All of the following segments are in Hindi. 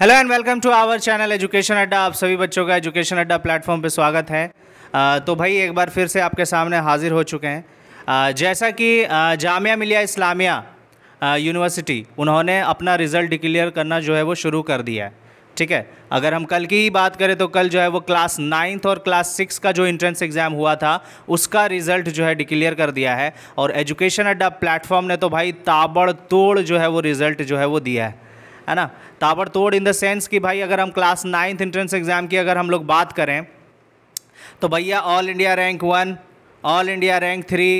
hello and welcome to our channel education Adda आप सभी बच्चों का एजुकेशन अड्डा प्लेटफॉर्म पे स्वागत है आ, तो भाई एक बार फिर से आपके सामने हाजिर हो चुके हैं आ, जैसा कि जामिया मिलिया इस्लामिया यूनिवर्सिटी उन्होंने अपना रिज़ल्ट डिक्लेयर करना जो है वो शुरू कर दिया है ठीक है अगर हम कल की ही बात करें तो कल जो है वो क्लास नाइन्थ और क्लास सिक्स का जो इंट्रेंस एग्ज़ाम हुआ था उसका रिजल्ट जो है डिक्लेयर कर दिया है और एजुकेशन अड्डा प्लेटफॉर्म ने तो भाई ताबड़तोड़ जो है वो रिज़ल्ट जो है वो दिया है है ना ताबड़तोड़ इन द सेंस कि भाई अगर हम क्लास नाइन्थ इंट्रेंस एग्ज़ाम की अगर हम लोग बात करें तो भैया all India rank one all India rank three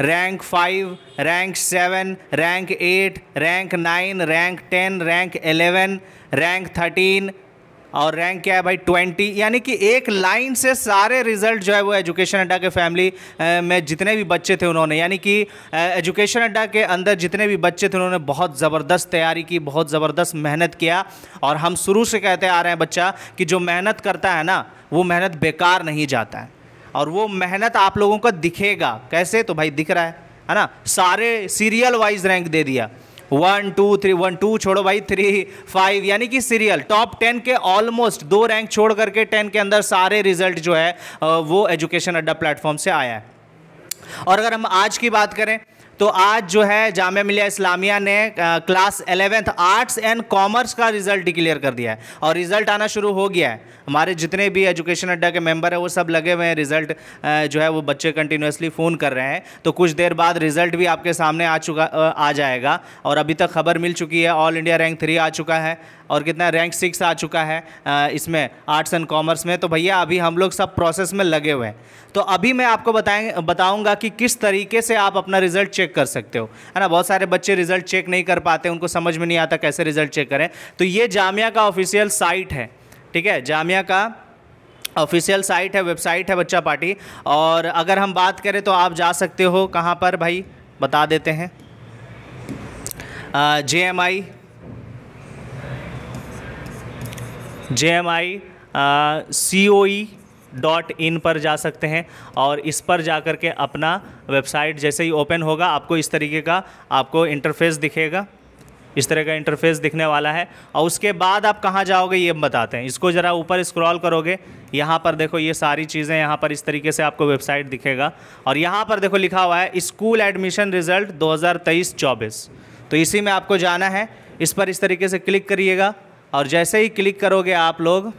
rank five rank seven rank eight rank nine rank ten rank eleven rank thirteen और रैंक क्या है भाई ट्वेंटी यानी कि एक लाइन से सारे रिजल्ट जो है वो एजुकेशन अड्डा के फैमिली में जितने भी बच्चे थे उन्होंने यानी कि एजुकेशन अड्डा के अंदर जितने भी बच्चे थे उन्होंने बहुत ज़बरदस्त तैयारी की बहुत ज़बरदस्त मेहनत किया और हम शुरू से कहते आ रहे हैं बच्चा कि जो मेहनत करता है ना वो मेहनत बेकार नहीं जाता है और वो मेहनत आप लोगों का दिखेगा कैसे तो भाई दिख रहा है है ना सारे सीरियल वाइज रैंक दे दिया one two three one two छोड़ो भाई थ्री फाइव यानी कि सीरियल टॉप टेन के ऑलमोस्ट दो रैंक छोड़ करके टेन के अंदर सारे रिजल्ट जो है वो एजुकेशन अड्डा प्लेटफॉर्म से आया है और अगर हम आज की बात करें तो आज जो है जामिया मिलिया इस्लामिया ने class eleventh arts and commerce का रिजल्ट डिक्लेयर कर दिया है और रिजल्ट आना शुरू हो गया है हमारे जितने भी एजुकेशन अड्डा के मेंबर हैं वो सब लगे हुए हैं रिजल्ट जो है वो बच्चे कंटिन्यूसली फ़ोन कर रहे हैं तो कुछ देर बाद रिजल्ट भी आपके सामने आ चुका आ जाएगा और अभी तक खबर मिल चुकी है ऑल इंडिया रैंक थ्री आ चुका है और कितना रैंक सिक्स आ चुका है इसमें आर्ट्स एंड कॉमर्स में तो भैया अभी हम लोग सब प्रोसेस में लगे हुए हैं तो अभी मैं आपको बताएं बताऊंगा कि किस तरीके से आप अपना रिजल्ट चेक कर सकते हो है ना बहुत सारे बच्चे रिजल्ट चेक नहीं कर पाते उनको समझ में नहीं आता कैसे रिजल्ट चेक करें तो ये जामिया का ऑफिशियल साइट है ठीक है जामिया का ऑफिशियल साइट है वेबसाइट है बच्चा पार्टी और अगर हम बात करें तो आप जा सकते हो कहाँ पर भाई बता देते हैं J M I J M I C O E dot e in पर जा सकते हैं और इस पर जा कर के अपना वेबसाइट जैसे ही ओपन होगा आपको इस तरीके का आपको इंटरफेस दिखेगा इस तरह का इंटरफेस दिखने वाला है और उसके बाद आप कहाँ जाओगे ये बताते हैं इसको ज़रा ऊपर स्क्रॉल करोगे यहाँ पर देखो ये सारी चीज़ें यहाँ पर इस तरीके से आपको वेबसाइट दिखेगा और यहाँ पर देखो लिखा हुआ है स्कूल एडमिशन रिजल्ट दो हज़ार तो इसी में आपको जाना है इस पर इस तरीके से क्लिक करिएगा और जैसे ही क्लिक करोगे आप लोग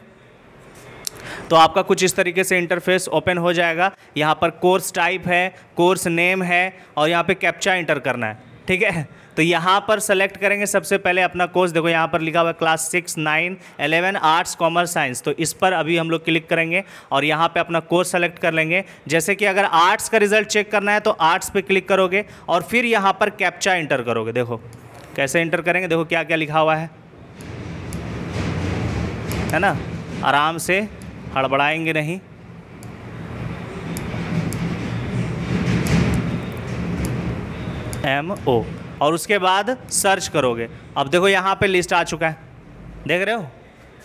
तो आपका कुछ इस तरीके से इंटरफेस ओपन हो जाएगा यहाँ पर कोर्स टाइप है कोर्स नेम है और यहाँ पे कैप्चा इंटर करना है ठीक है तो यहाँ पर सेलेक्ट करेंगे सबसे पहले अपना कोर्स देखो यहाँ पर लिखा हुआ class six nine eleven arts commerce science तो इस पर अभी हम लोग क्लिक करेंगे और यहाँ पे अपना कोर्स सेलेक्ट कर लेंगे जैसे कि अगर आर्ट्स का रिजल्ट चेक करना है तो आर्ट्स पे क्लिक करोगे और फिर यहाँ पर कैप्चा इंटर करोगे देखो कैसे इंटर करेंगे देखो क्या क्या लिखा हुआ है है ना आराम से हड़बड़ाएंगे नहीं एम ओ और उसके बाद सर्च करोगे अब देखो यहाँ पे लिस्ट आ चुका है देख रहे हो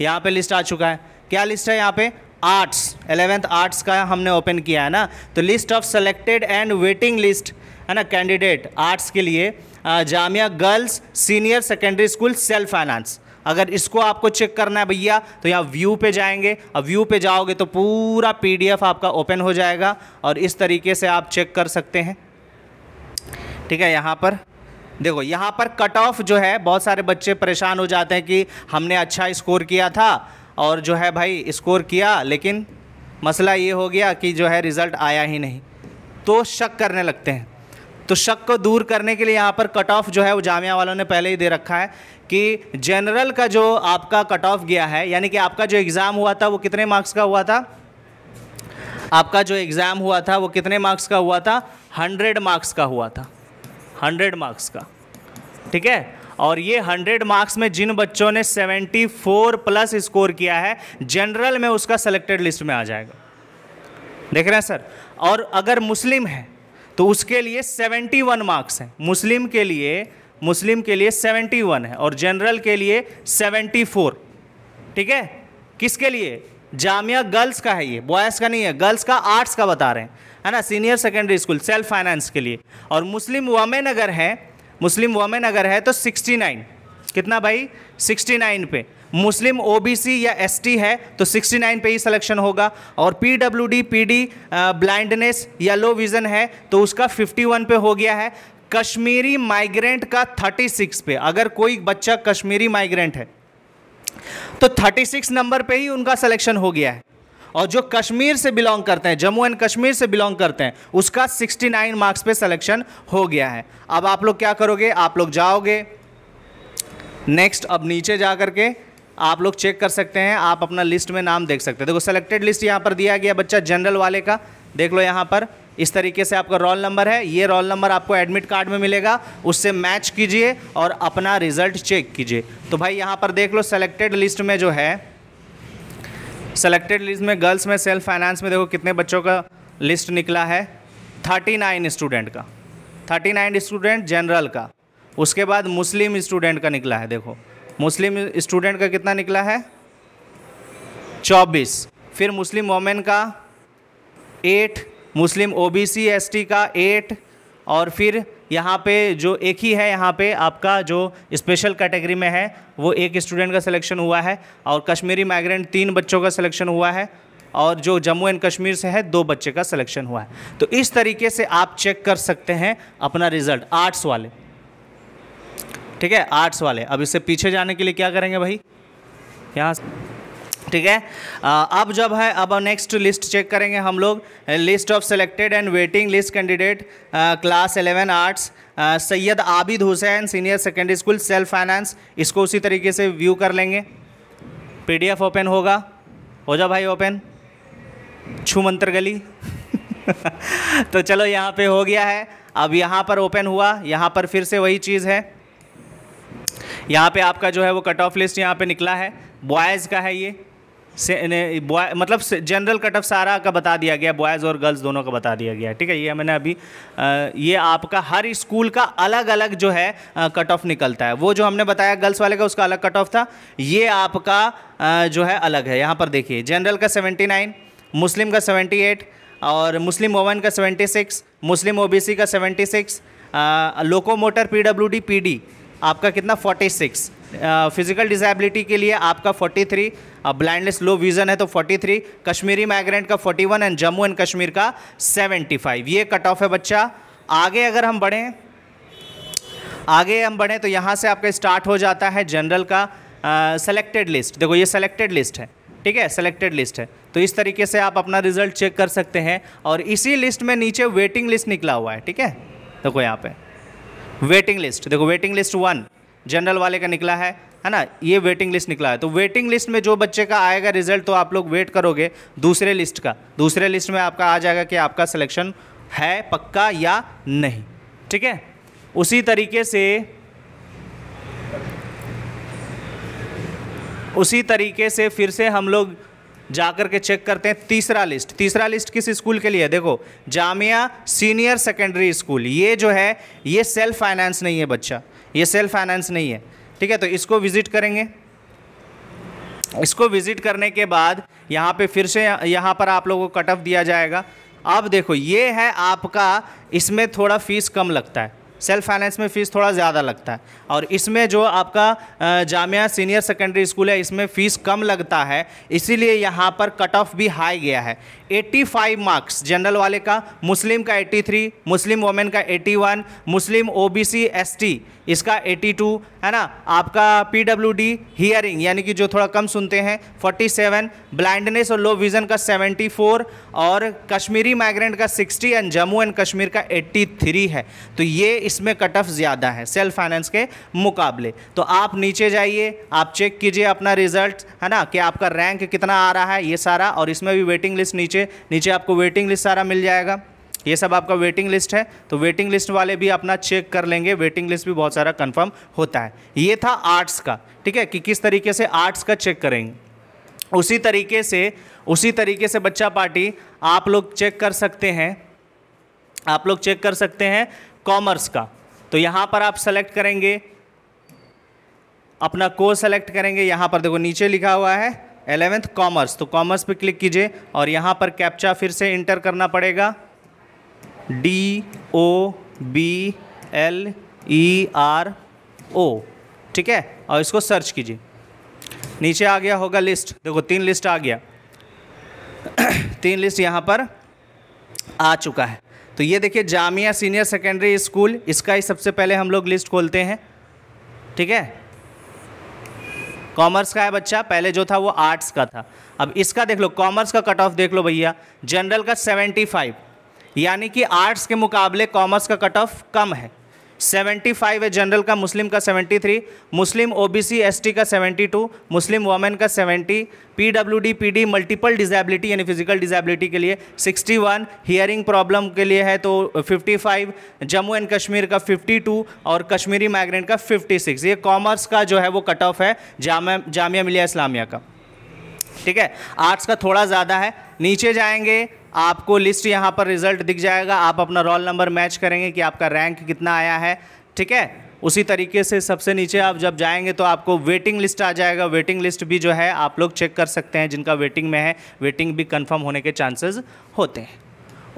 यहाँ पे लिस्ट आ चुका है क्या लिस्ट है यहाँ पे आर्ट्स एलेवेंथ आर्ट्स का हमने ओपन किया है ना तो list of selected and waiting list है ना कैंडिडेट आर्ट्स के लिए Jamia girls senior secondary school self finance अगर इसको आपको चेक करना है भैया तो यहाँ व्यू पे जाएंगे और व्यू पे जाओगे तो पूरा पीडीएफ आपका ओपन हो जाएगा और इस तरीके से आप चेक कर सकते हैं ठीक है यहाँ पर देखो यहाँ पर कट ऑफ जो है बहुत सारे बच्चे परेशान हो जाते हैं कि हमने अच्छा स्कोर किया था और जो है भाई स्कोर किया लेकिन मसला ये हो गया कि जो है रिज़ल्ट आया ही नहीं तो शक करने लगते हैं तो शक को दूर करने के लिए यहाँ पर कट ऑफ जो है वो जामिया वालों ने पहले ही दे रखा है कि जनरल का जो आपका कट ऑफ गया है यानी कि आपका जो एग्ज़ाम हुआ था वो कितने मार्क्स का हुआ था आपका जो एग्ज़ाम हुआ था वो कितने मार्क्स का हुआ था हंड्रेड मार्क्स का हुआ था हंड्रेड मार्क्स का ठीक है और ये हंड्रेड मार्क्स में जिन बच्चों ने सेवेंटी फोर प्लस स्कोर किया है जनरल में उसका सेलेक्टेड लिस्ट में आ जाएगा देख रहे हैं सर और अगर मुस्लिम है तो उसके लिए सेवेंटी वन मार्क्स हैं मुस्लिम के लिए मुस्लिम के लिए 71 है और जनरल के लिए 74 ठीक है किसके लिए जामिया गर्ल्स का है ये बॉयज़ का नहीं है गर्ल्स का आर्ट्स का बता रहे हैं है ना senior secondary school self finance के लिए और मुस्लिम वामेन अगर है मुस्लिम वामेन अगर है तो 69 कितना भाई 69 पे मुस्लिम ओबीसी या एसटी है तो 69 पे ही सिलेक्शन होगा और पीडब्ल्यूडी पीडी ब्लाइंडनेस या लो विज़न है तो उसका 51 पे हो गया है कश्मीरी माइग्रेंट का 36 पे अगर कोई बच्चा कश्मीरी माइग्रेंट है तो 36 नंबर पे ही उनका सिलेक्शन हो गया है और जो कश्मीर से बिलोंग करते हैं जम्मू एंड कश्मीर से बिलोंग करते हैं उसका 69 मार्क्स पे सिलेक्शन हो गया है अब आप लोग क्या करोगे आप लोग जाओगे नेक्स्ट अब नीचे जा करके आप लोग चेक कर सकते हैं आप अपना लिस्ट में नाम देख सकते हैं देखो सेलेक्टेड लिस्ट यहाँ पर दिया गया बच्चा जनरल वाले का देख लो यहाँ पर इस तरीके से आपका रोल नंबर है ये रोल नंबर आपको एडमिट कार्ड में मिलेगा उससे मैच कीजिए और अपना रिजल्ट चेक कीजिए तो भाई यहाँ पर देख लो सेलेक्टेड लिस्ट में जो है सेलेक्टेड लिस्ट में गर्ल्स में सेल्फ फाइनेंस में देखो कितने बच्चों का लिस्ट निकला है थर्टी नाइन स्टूडेंट का थर्टी नाइन स्टूडेंट जनरल का उसके बाद मुस्लिम स्टूडेंट का निकला है देखो मुस्लिम स्टूडेंट का कितना निकला है चौबीस फिर मुस्लिम वोमेन का एट मुस्लिम ओबीसी एसटी का एट और फिर यहाँ पे जो एक ही है यहाँ पे आपका जो स्पेशल कैटेगरी में है वो एक स्टूडेंट का सिलेक्शन हुआ है और कश्मीरी माइग्रेंट तीन बच्चों का सिलेक्शन हुआ है और जो जम्मू एंड कश्मीर से है दो बच्चे का सिलेक्शन हुआ है तो इस तरीके से आप चेक कर सकते हैं अपना रिजल्ट आर्ट्स वाले ठीक है आर्ट्स वाले अब इससे पीछे जाने के लिए क्या करेंगे भाई यहाँ ठीक है अब जब है अब नेक्स्ट लिस्ट चेक करेंगे हम लोग list of selected and waiting list candidate class eleven arts Syed Abid Hussain senior secondary school self finance इसको उसी तरीके से व्यू कर लेंगे पीडीएफ ओपन होगा हो जा भाई ओपन छू मंत्र गली तो चलो यहाँ पे हो गया है अब यहाँ पर ओपन हुआ यहाँ पर फिर से वही चीज़ है यहाँ पे आपका जो है वो कट ऑफ लिस्ट यहाँ पे निकला है बॉयज़ का है ये से, बॉय मतलब जनरल कट ऑफ सारा का बता दिया गया बॉयज़ और गर्ल्स दोनों का बता दिया गया ठीक है ये मैंने अभी आ, ये आपका हर स्कूल का अलग अलग जो है कट ऑफ निकलता है वो जो हमने बताया गर्ल्स वाले का उसका अलग कट ऑफ था ये आपका आ, जो है अलग है यहाँ पर देखिए जनरल का सेवेंटी नाइन मुस्लिम का सेवेंटी एट और मुस्लिम वोमन का सेवेंटी सिक्स मुस्लिम सी का seventy six locomotor P D आपका कितना फोर्टी सिक्स फिजिकल डिसेबिलिटी के लिए आपका 43 ब्लाइंडनेस लो विज़न है तो 43 कश्मीरी माइग्रेंट का 41 एंड जम्मू एंड कश्मीर का 75 ये कट ऑफ है बच्चा आगे अगर हम बढ़ें आगे हम बढ़ें तो यहाँ से आपका स्टार्ट हो जाता है जनरल का सेलेक्टेड uh, लिस्ट देखो ये सेलेक्टेड लिस्ट है ठीक है सेलेक्टेड लिस्ट है तो इस तरीके से आप अपना रिजल्ट चेक कर सकते हैं और इसी लिस्ट में नीचे वेटिंग लिस्ट निकला हुआ है ठीक है देखो यहाँ पे वेटिंग लिस्ट देखो वेटिंग लिस्ट वन जनरल वाले का निकला है है ना ये वेटिंग लिस्ट निकला है तो वेटिंग लिस्ट में जो बच्चे का आएगा रिजल्ट तो आप लोग वेट करोगे दूसरे लिस्ट का दूसरे लिस्ट में आपका आ जाएगा कि आपका सिलेक्शन है पक्का या नहीं ठीक है उसी तरीके से उसी तरीके से फिर से हम लोग जा कर के चेक करते हैं तीसरा लिस्ट तीसरा लिस्ट किस स्कूल के लिए है देखो जामिया सीनियर सेकेंडरी स्कूल ये जो है ये सेल्फ फाइनेंस नहीं है बच्चा ये सेल्फ फाइनेंस नहीं है ठीक है तो इसको विज़िट करेंगे इसको विज़िट करने के बाद यहाँ पे फिर से यहाँ पर आप लोगों को कट ऑफ दिया जाएगा अब देखो ये है आपका इसमें थोड़ा फीस कम लगता है सेल्फ फाइनेंस में फ़ीस थोड़ा ज़्यादा लगता है और इसमें जो आपका जामिया सीनियर सेकेंडरी स्कूल है इसमें फ़ीस कम लगता है इसीलिए यहाँ पर कट ऑफ भी हाई गया है 85 मार्क्स जनरल वाले का मुस्लिम का 83 मुस्लिम वोमेन का 81 मुस्लिम ओबीसी एसटी इसका 82 है ना आपका पी डब्ल्यू डी हियरिंग यानी कि जो थोड़ा कम सुनते हैं 47 ब्लाइंडनेस और लो विज़न का 74 और कश्मीरी माइग्रेंट का 60 एंड जम्मू एंड कश्मीर का 83 है तो ये इसमें कट ऑफ ज़्यादा है सेल्फ फाइनेंस के मुकाबले तो आप नीचे जाइए आप चेक कीजिए अपना रिजल्ट है ना कि आपका रैंक कितना आ रहा है ये सारा और इसमें भी वेटिंग लिस्ट नीचे नीचे आपको वेटिंग लिस्ट सारा मिल जाएगा ये सब आपका वेटिंग लिस्ट है तो वेटिंग लिस्ट वाले भी अपना चेक कर लेंगे वेटिंग लिस्ट भी बहुत सारा कंफर्म होता है ये था आर्ट्स का ठीक है कि किस तरीके से आर्ट्स का चेक करेंगे उसी तरीके से उसी तरीके से बच्चा पार्टी आप लोग चेक कर सकते हैं आप लोग चेक कर सकते हैं कॉमर्स का तो यहाँ पर आप सेलेक्ट करेंगे अपना कोर्स सेलेक्ट करेंगे यहाँ पर देखो नीचे लिखा हुआ है एलेवेंथ कॉमर्स तो कॉमर्स पे क्लिक कीजिए और यहाँ पर कैप्चा फिर से इंटर करना पड़ेगा D O B L E R O ठीक है और इसको सर्च कीजिए नीचे आ गया होगा लिस्ट देखो तीन लिस्ट आ गया तीन लिस्ट यहाँ पर आ चुका है तो ये देखिए जामिया सीनियर सेकेंडरी स्कूल इसका ही सबसे पहले हम लोग लिस्ट खोलते हैं ठीक है कॉमर्स का है बच्चा पहले जो था वो आर्ट्स का था अब इसका देख लो कॉमर्स का कट ऑफ देख लो भैया जनरल का सेवेंटी फाइव यानी कि आर्ट्स के मुकाबले कॉमर्स का कट ऑफ कम है 75 है जनरल का मुस्लिम का 73 मुस्लिम ओबीसी एसटी का 72 मुस्लिम वोमेन का 70 पीडब्ल्यूडी पीडी मल्टीपल डिजेबिलिटी यानी फिजिकल डिजेबिलिटी के लिए 61 हियरिंग प्रॉब्लम के लिए है तो 55 जम्मू एंड कश्मीर का 52 और कश्मीरी माइग्रेंट का 56 ये कॉमर्स का जो है वो कट ऑफ है जाम जामिया मिलिया इस्लामिया का ठीक है आर्ट्स का थोड़ा ज़्यादा है नीचे जाएंगे आपको लिस्ट यहाँ पर रिजल्ट दिख जाएगा आप अपना रोल नंबर मैच करेंगे कि आपका रैंक कितना आया है ठीक है उसी तरीके से सबसे नीचे आप जब जाएंगे तो आपको वेटिंग लिस्ट आ जाएगा वेटिंग लिस्ट भी जो है आप लोग चेक कर सकते हैं जिनका वेटिंग में है वेटिंग भी कंफर्म होने के चांसेस होते हैं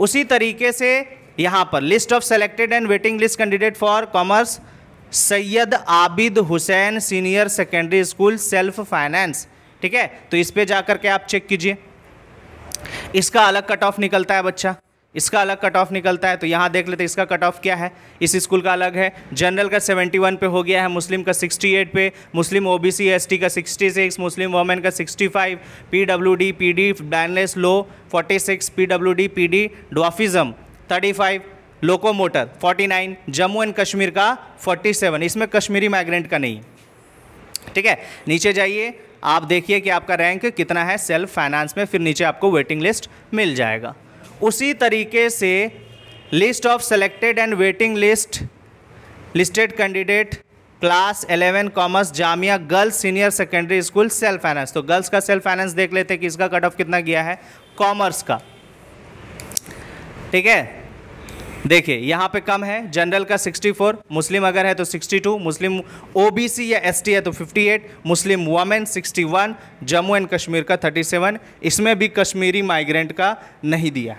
उसी तरीके से यहाँ पर list of selected and waiting list candidate for commerce Syed Abid Hussain senior secondary school self finance ठीक है तो इस पर जाकर के आप चेक कीजिए इसका अलग कट ऑफ निकलता है बच्चा इसका अलग कट ऑफ निकलता है तो यहाँ देख लेते इसका कट ऑफ क्या है इस स्कूल का अलग है जनरल का 71 पे हो गया है मुस्लिम का 68 पे मुस्लिम ओबीसी एसटी का 66 मुस्लिम वोमेन का 65 पीडब्ल्यूडी पीडी बैनलेस लो 46 PWD PD dwarfism 35 locomotor 49 Jammu and Kashmir का 47 इसमें कश्मीरी माइग्रेंट का नहीं ठीक है नीचे जाइए आप देखिए कि आपका रैंक कितना है सेल्फ फाइनेंस में फिर नीचे आपको वेटिंग लिस्ट मिल जाएगा उसी तरीके से list of selected and waiting list listed candidate class 11 commerce Jamia girls senior secondary school self finance तो गर्ल्स का सेल्फ फाइनेंस देख लेते हैं कि इसका कट ऑफ कितना गया है कॉमर्स का ठीक है देखिए यहाँ पे कम है जनरल का 64 मुस्लिम अगर है तो 62 मुस्लिम ओबीसी या एसटी है तो 58 Muslim women 61 Jammu and Kashmir का 37 इसमें भी कश्मीरी माइग्रेंट का नहीं दिया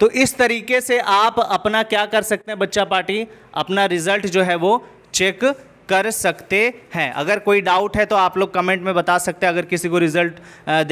तो इस तरीके से आप अपना क्या कर सकते हैं बच्चा पार्टी अपना रिजल्ट जो है वो चेक कर सकते हैं अगर कोई डाउट है तो आप लोग कमेंट में बता सकते हैं अगर किसी को रिजल्ट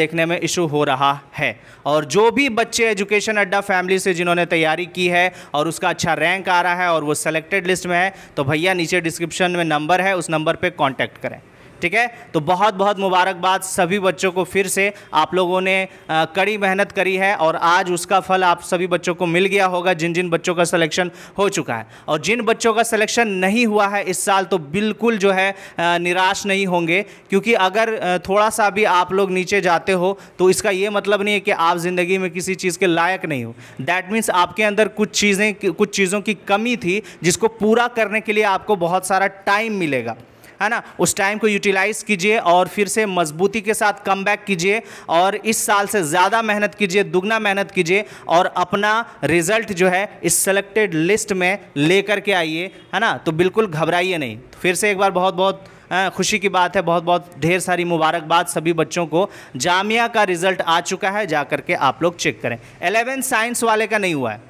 देखने में इशू हो रहा है और जो भी बच्चे एजुकेशन अड्डा फैमिली से जिन्होंने तैयारी की है और उसका अच्छा रैंक आ रहा है और वो सेलेक्टेड लिस्ट में है तो भैया नीचे डिस्क्रिप्शन में नंबर है उस नंबर पर कॉन्टैक्ट करें ठीक है तो बहुत बहुत मुबारकबाद सभी बच्चों को फिर से आप लोगों ने कड़ी मेहनत करी है और आज उसका फल आप सभी बच्चों को मिल गया होगा जिन जिन बच्चों का सिलेक्शन हो चुका है और जिन बच्चों का सिलेक्शन नहीं हुआ है इस साल तो बिल्कुल जो है निराश नहीं होंगे क्योंकि अगर थोड़ा सा भी आप लोग नीचे जाते हो तो इसका ये मतलब नहीं है कि आप ज़िंदगी में किसी चीज़ के लायक नहीं हो दैट मीन्स आपके अंदर कुछ चीज़ें कुछ चीज़ों की कमी थी जिसको पूरा करने के लिए आपको बहुत सारा टाइम मिलेगा है ना उस टाइम को यूटिलाइज़ कीजिए और फिर से मजबूती के साथ कम कीजिए और इस साल से ज़्यादा मेहनत कीजिए दुगना मेहनत कीजिए और अपना रिजल्ट जो है इस सेलेक्टेड लिस्ट में लेकर के आइए है ना तो बिल्कुल घबराइए नहीं तो फिर से एक बार बहुत बहुत हाँ, खुशी की बात है बहुत बहुत ढेर सारी मुबारकबाद सभी बच्चों को जामिया का रिज़ल्ट आ चुका है जा करके आप लोग चेक करें एलेवन साइंस वाले का नहीं हुआ है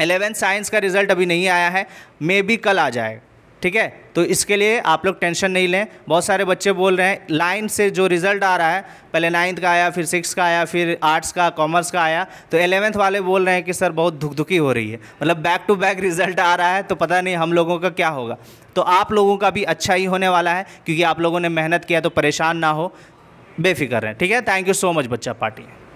एलेवन साइंस का रिज़ल्ट अभी नहीं आया है मे बी कल आ जाएगा ठीक है तो इसके लिए आप लोग टेंशन नहीं लें बहुत सारे बच्चे बोल रहे हैं लाइन से जो रिज़ल्ट आ रहा है पहले नाइन्थ का आया फिर सिक्स का आया फिर आर्ट्स का कॉमर्स का आया तो एलेवेंथ वाले बोल रहे हैं कि सर बहुत धुकधुकी हो रही है मतलब बैक टू बैक रिज़ल्ट आ रहा है तो पता नहीं हम लोगों का क्या होगा तो आप लोगों का भी अच्छा ही होने वाला है क्योंकि आप लोगों ने मेहनत किया तो परेशान ना हो बेफिक्र रहें ठीक है थैंक यू सो मच बच्चा पार्टी